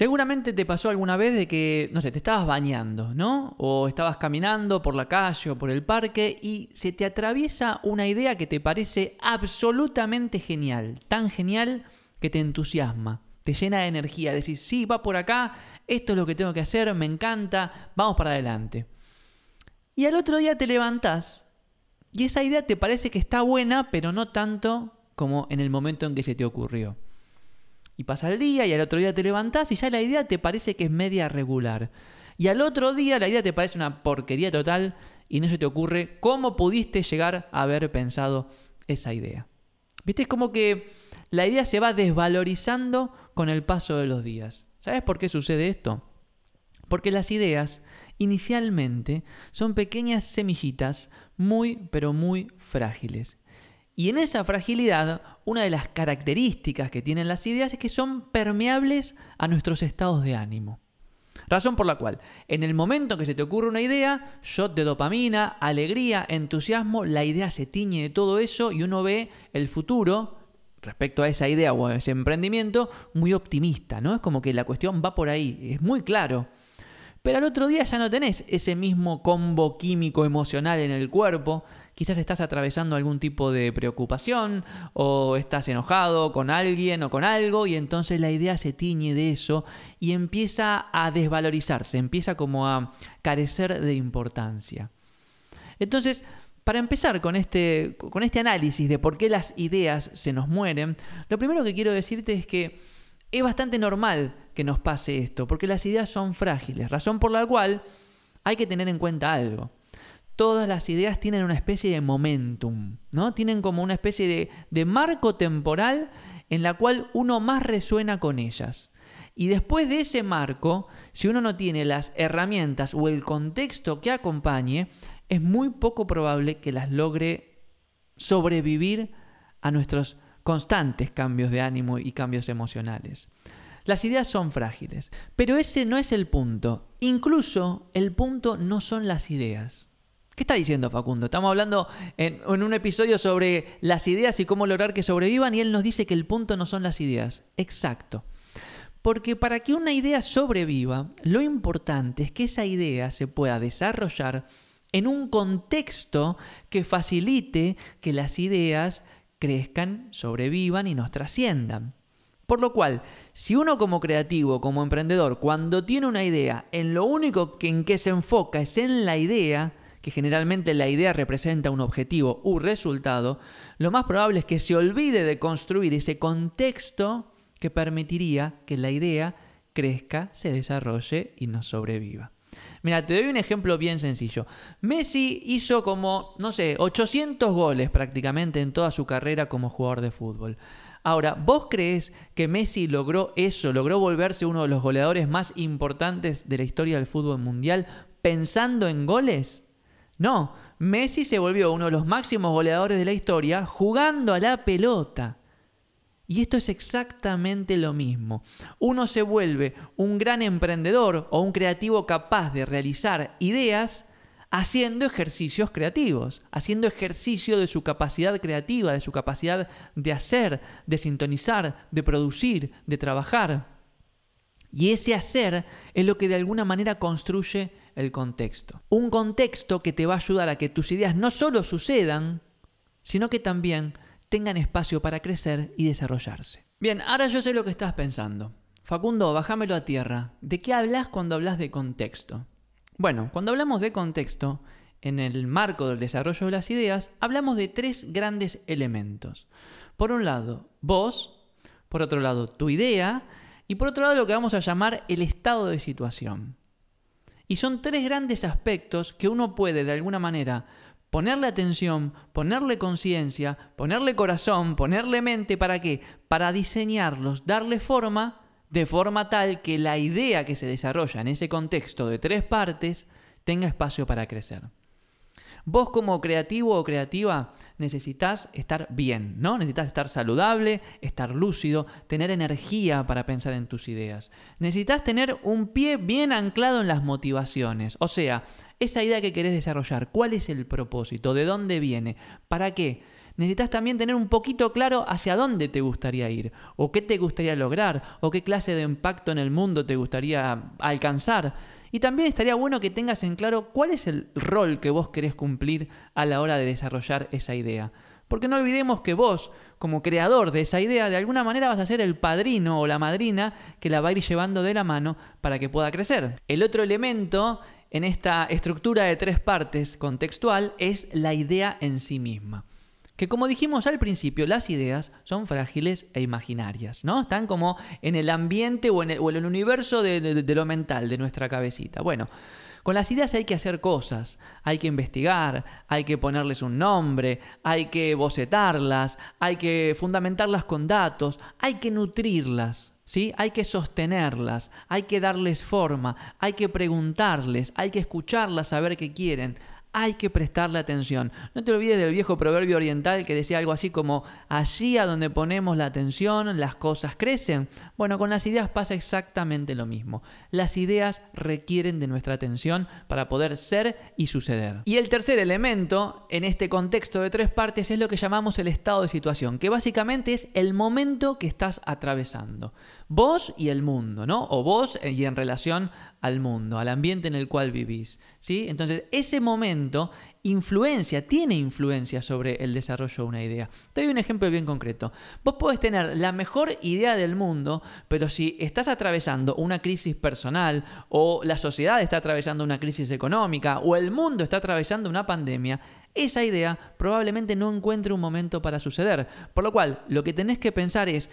Seguramente te pasó alguna vez de que, no sé, te estabas bañando, ¿no? O estabas caminando por la calle o por el parque y se te atraviesa una idea que te parece absolutamente genial, tan genial que te entusiasma, te llena de energía, decís, sí, va por acá, esto es lo que tengo que hacer, me encanta, vamos para adelante. Y al otro día te levantás y esa idea te parece que está buena, pero no tanto como en el momento en que se te ocurrió. Y pasa el día y al otro día te levantás y ya la idea te parece que es media regular. Y al otro día la idea te parece una porquería total y no se te ocurre cómo pudiste llegar a haber pensado esa idea. ¿Viste? Es como que la idea se va desvalorizando con el paso de los días. ¿Sabes por qué sucede esto? Porque las ideas inicialmente son pequeñas semillitas muy pero muy frágiles y en esa fragilidad, una de las características que tienen las ideas es que son permeables a nuestros estados de ánimo. Razón por la cual, en el momento que se te ocurre una idea, shot de dopamina, alegría, entusiasmo, la idea se tiñe de todo eso y uno ve el futuro respecto a esa idea o a ese emprendimiento muy optimista, ¿no? Es como que la cuestión va por ahí, es muy claro. Pero al otro día ya no tenés ese mismo combo químico emocional en el cuerpo quizás estás atravesando algún tipo de preocupación o estás enojado con alguien o con algo y entonces la idea se tiñe de eso y empieza a desvalorizarse, empieza como a carecer de importancia. Entonces, para empezar con este, con este análisis de por qué las ideas se nos mueren, lo primero que quiero decirte es que es bastante normal que nos pase esto, porque las ideas son frágiles, razón por la cual hay que tener en cuenta algo todas las ideas tienen una especie de momentum, ¿no? Tienen como una especie de, de marco temporal en la cual uno más resuena con ellas. Y después de ese marco, si uno no tiene las herramientas o el contexto que acompañe, es muy poco probable que las logre sobrevivir a nuestros constantes cambios de ánimo y cambios emocionales. Las ideas son frágiles, pero ese no es el punto. Incluso el punto no son las ideas. ¿Qué está diciendo Facundo? Estamos hablando en, un episodio sobre las ideas y cómo lograr que sobrevivan y él nos dice que el punto no son las ideas. Exacto. Porque para que una idea sobreviva, lo importante es que esa idea se pueda desarrollar en un contexto que facilite que las ideas crezcan, sobrevivan y nos trasciendan. Por lo cual, si uno como creativo, como emprendedor, cuando tiene una idea, en lo único que en que se enfoca es en la idea, que generalmente la idea representa un objetivo u resultado, lo más probable es que se olvide de construir ese contexto que permitiría que la idea crezca, se desarrolle y nos sobreviva. Mira, te doy un ejemplo bien sencillo. Messi hizo como, no sé, 800 goles prácticamente en toda su carrera como jugador de fútbol. Ahora, ¿vos crees que Messi logró eso, logró volverse uno de los goleadores más importantes de la historia del fútbol mundial pensando en goles? No, Messi se volvió uno de los máximos goleadores de la historia jugando a la pelota. Y esto es exactamente lo mismo. Uno se vuelve un gran emprendedor o un creativo capaz de realizar ideas haciendo ejercicios creativos, haciendo ejercicio de su capacidad creativa, de su capacidad de hacer, de sintonizar, de producir, de trabajar. Y ese hacer es lo que de alguna manera construye el contexto. Un contexto que te va a ayudar a que tus ideas no solo sucedan, sino que también tengan espacio para crecer y desarrollarse. Bien, ahora yo sé lo que estás pensando. Facundo, bájamelo a tierra. ¿De qué hablas cuando hablas de contexto? Bueno, cuando hablamos de contexto, en el marco del desarrollo de las ideas, hablamos de tres grandes elementos. Por un lado, vos, por otro lado, tu idea, y por otro lado, lo que vamos a llamar el estado de situación. Y son tres grandes aspectos que uno puede de alguna manera ponerle atención, ponerle conciencia, ponerle corazón, ponerle mente, ¿para qué? Para diseñarlos, darle forma, de forma tal que la idea que se desarrolla en ese contexto de tres partes tenga espacio para crecer. Vos como creativo o creativa necesitas estar bien, ¿no? Necesitas estar saludable, estar lúcido, tener energía para pensar en tus ideas. Necesitas tener un pie bien anclado en las motivaciones, o sea, esa idea que querés desarrollar, cuál es el propósito, de dónde viene, para qué. Necesitas también tener un poquito claro hacia dónde te gustaría ir, o qué te gustaría lograr, o qué clase de impacto en el mundo te gustaría alcanzar y también estaría bueno que tengas en claro cuál es el rol que vos querés cumplir a la hora de desarrollar esa idea. Porque no olvidemos que vos, como creador de esa idea, de alguna manera vas a ser el padrino o la madrina que la va a ir llevando de la mano para que pueda crecer. El otro elemento en esta estructura de tres partes contextual es la idea en sí misma que como dijimos al principio, las ideas son frágiles e imaginarias, ¿no? Están como en el ambiente o en el, universo de, lo mental, de nuestra cabecita. Bueno, con las ideas hay que hacer cosas, hay que investigar, hay que ponerles un nombre, hay que bocetarlas, hay que fundamentarlas con datos, hay que nutrirlas. ¿Sí? Hay que sostenerlas, hay que darles forma, hay que preguntarles, hay que escucharlas, a ver qué quieren, hay que prestarle atención. No te olvides del viejo proverbio oriental que decía algo así como, allí a donde ponemos la atención, las cosas crecen. Bueno, con las ideas pasa exactamente lo mismo. Las ideas requieren de nuestra atención para poder ser y suceder. Y el tercer elemento, en este contexto de tres partes, es lo que llamamos el estado de situación, que básicamente es el momento que estás atravesando. Vos y el mundo, ¿no? O vos eh, y en relación al mundo, al ambiente en el cual vivís. ¿sí? Entonces, ese momento influencia, tiene influencia sobre el desarrollo de una idea. Te doy un ejemplo bien concreto. Vos podés tener la mejor idea del mundo, pero si estás atravesando una crisis personal o la sociedad está atravesando una crisis económica o el mundo está atravesando una pandemia, esa idea probablemente no encuentre un momento para suceder. Por lo cual, lo que tenés que pensar es,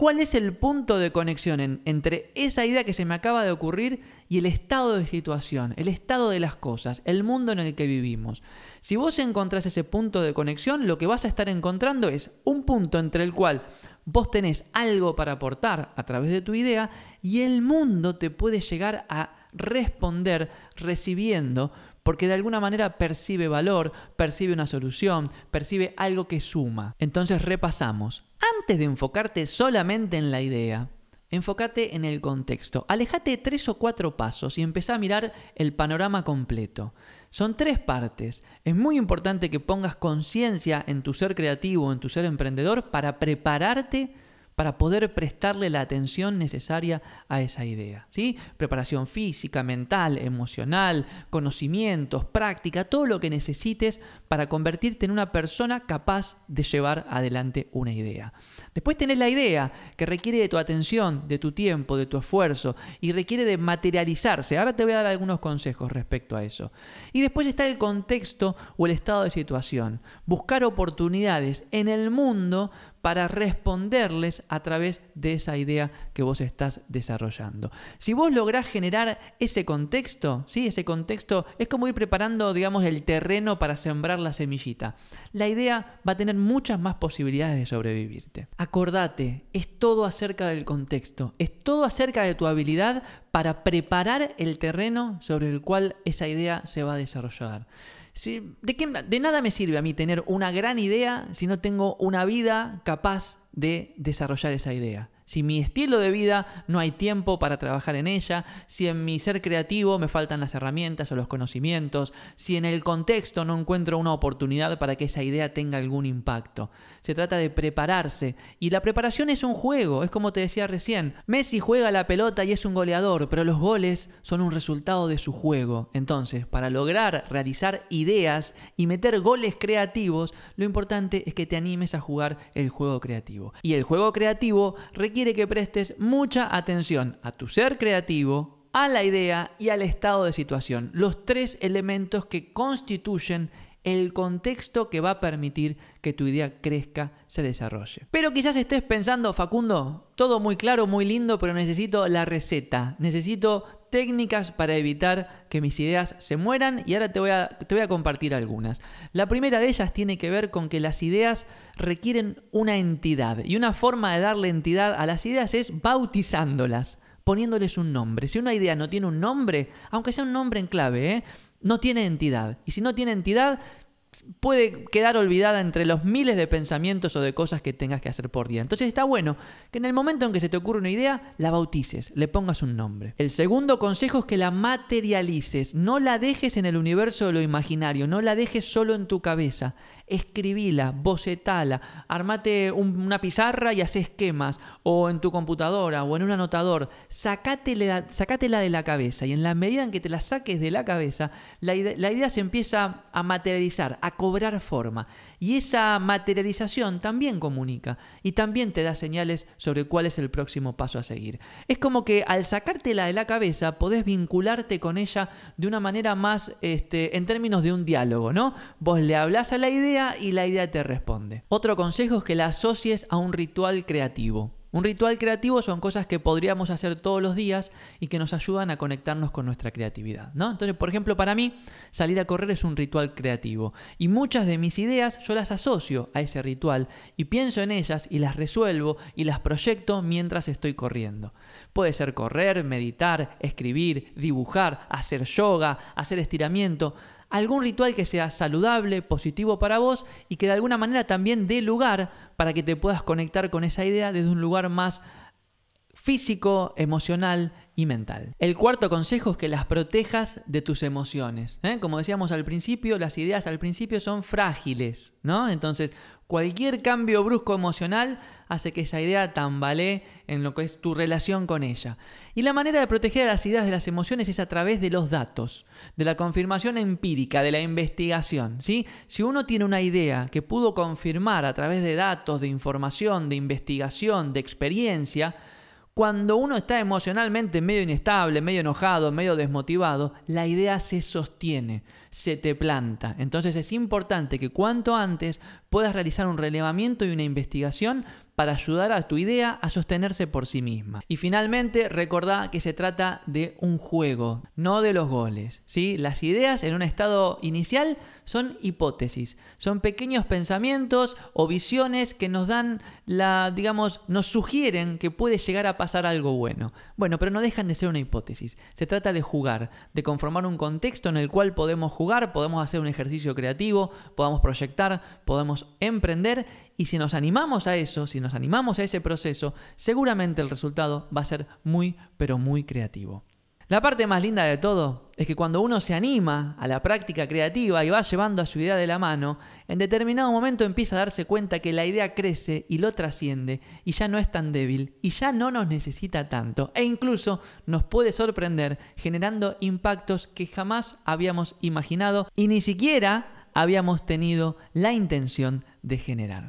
¿Cuál es el punto de conexión entre esa idea que se me acaba de ocurrir y el estado de situación, el estado de las cosas, el mundo en el que vivimos? Si vos encontrás ese punto de conexión, lo que vas a estar encontrando es un punto entre el cual vos tenés algo para aportar a través de tu idea y el mundo te puede llegar a responder recibiendo porque de alguna manera percibe valor, percibe una solución, percibe algo que suma. Entonces repasamos de enfocarte solamente en la idea, enfócate en el contexto. Alejate tres o cuatro pasos y empezá a mirar el panorama completo. Son tres partes. Es muy importante que pongas conciencia en tu ser creativo, en tu ser emprendedor, para prepararte para poder prestarle la atención necesaria a esa idea. ¿sí? Preparación física, mental, emocional, conocimientos, práctica, todo lo que necesites para convertirte en una persona capaz de llevar adelante una idea. Después tenés la idea que requiere de tu atención, de tu tiempo, de tu esfuerzo y requiere de materializarse. Ahora te voy a dar algunos consejos respecto a eso. Y después está el contexto o el estado de situación. Buscar oportunidades en el mundo para responderles a través de esa idea que vos estás desarrollando. Si vos lográs generar ese contexto, ¿sí? ese contexto es como ir preparando, digamos, el terreno para sembrar la semillita. La idea va a tener muchas más posibilidades de sobrevivirte. Acordate, es todo acerca del contexto, es todo acerca de tu habilidad para preparar el terreno sobre el cual esa idea se va a desarrollar. ¿de, de nada me sirve a mí tener una gran idea si no tengo una vida capaz de desarrollar esa idea. Si mi estilo de vida no hay tiempo para trabajar en ella, si en mi ser creativo me faltan las herramientas o los conocimientos, si en el contexto no encuentro una oportunidad para que esa idea tenga algún impacto. Se trata de prepararse y la preparación es un juego, es como te decía recién. Messi juega la pelota y es un goleador, pero los goles son un resultado de su juego. Entonces, para lograr realizar ideas y meter goles creativos, lo importante es que te animes a jugar el juego creativo. Y el juego creativo requiere que prestes mucha atención a tu ser creativo, a la idea y al estado de situación, los tres elementos que constituyen el contexto que va a permitir que tu idea crezca, se desarrolle. Pero quizás estés pensando, Facundo, todo muy claro, muy lindo, pero necesito la receta, necesito técnicas para evitar que mis ideas se mueran y ahora te voy, a, te voy a compartir algunas. La primera de ellas tiene que ver con que las ideas requieren una entidad y una forma de darle entidad a las ideas es bautizándolas, poniéndoles un nombre. Si una idea no tiene un nombre, aunque sea un nombre en clave, ¿eh? no tiene entidad. Y si no tiene entidad, puede quedar olvidada entre los miles de pensamientos o de cosas que tengas que hacer por día. Entonces está bueno que en el momento en que se te ocurre una idea, la bautices, le pongas un nombre. El segundo consejo es que la materialices, no la dejes en el universo de lo imaginario, no la dejes solo en tu cabeza escribila, bocetala, armate una pizarra y haz esquemas, o en tu computadora, o en un anotador, sacátela, de la cabeza, y en la medida en que te la saques de la cabeza, la, la idea se empieza a materializar, a cobrar forma. Y esa materialización también comunica y también te da señales sobre cuál es el próximo paso a seguir. Es como que al sacártela de la cabeza podés vincularte con ella de una manera más este, en términos de un diálogo, ¿no? Vos le hablas a la idea y la idea te responde. Otro consejo es que la asocies a un ritual creativo. Un ritual creativo son cosas que podríamos hacer todos los días y que nos ayudan a conectarnos con nuestra creatividad, ¿no? Entonces, por ejemplo, para mí salir a correr es un ritual creativo y muchas de mis ideas yo las asocio a ese ritual y pienso en ellas y las resuelvo y las proyecto mientras estoy corriendo. Puede ser correr, meditar, escribir, dibujar, hacer yoga, hacer estiramiento, algún ritual que sea saludable, positivo para vos y que de alguna manera también dé lugar para que te puedas conectar con esa idea desde un lugar más físico, emocional y mental. El cuarto consejo es que las protejas de tus emociones. ¿eh? Como decíamos al principio, las ideas al principio son frágiles, ¿no? Entonces, cualquier cambio brusco emocional hace que esa idea tambalee en lo que es tu relación con ella. Y la manera de proteger a las ideas de las emociones es a través de los datos, de la confirmación empírica, de la investigación. Si uno tiene una idea que pudo confirmar a través de datos, de información, de investigación, de experiencia, cuando uno está emocionalmente medio inestable, medio enojado, medio desmotivado, la idea se sostiene, se te planta. Entonces es importante que cuanto antes puedas realizar un relevamiento y una investigación para ayudar a tu idea a sostenerse por sí misma. Y finalmente, recordá que se trata de un juego, no de los goles. ¿sí? Las ideas en un estado inicial son hipótesis, son pequeños pensamientos o visiones que nos dan la, digamos, nos sugieren que puede llegar a pasar algo bueno. Bueno, pero no dejan de ser una hipótesis. Se trata de jugar, de conformar un contexto en el cual podemos jugar, podemos hacer un ejercicio creativo, podemos proyectar, podemos emprender y si nos animamos a eso, si nos animamos a ese proceso, seguramente el resultado va a ser muy, pero muy creativo. La parte más linda de todo es que cuando uno se anima a la práctica creativa y va llevando a su idea de la mano, en determinado momento empieza a darse cuenta que la idea crece y lo trasciende y ya no es tan débil y ya no nos necesita tanto e incluso nos puede sorprender generando impactos que jamás habíamos imaginado y ni siquiera habíamos tenido la intención de generar.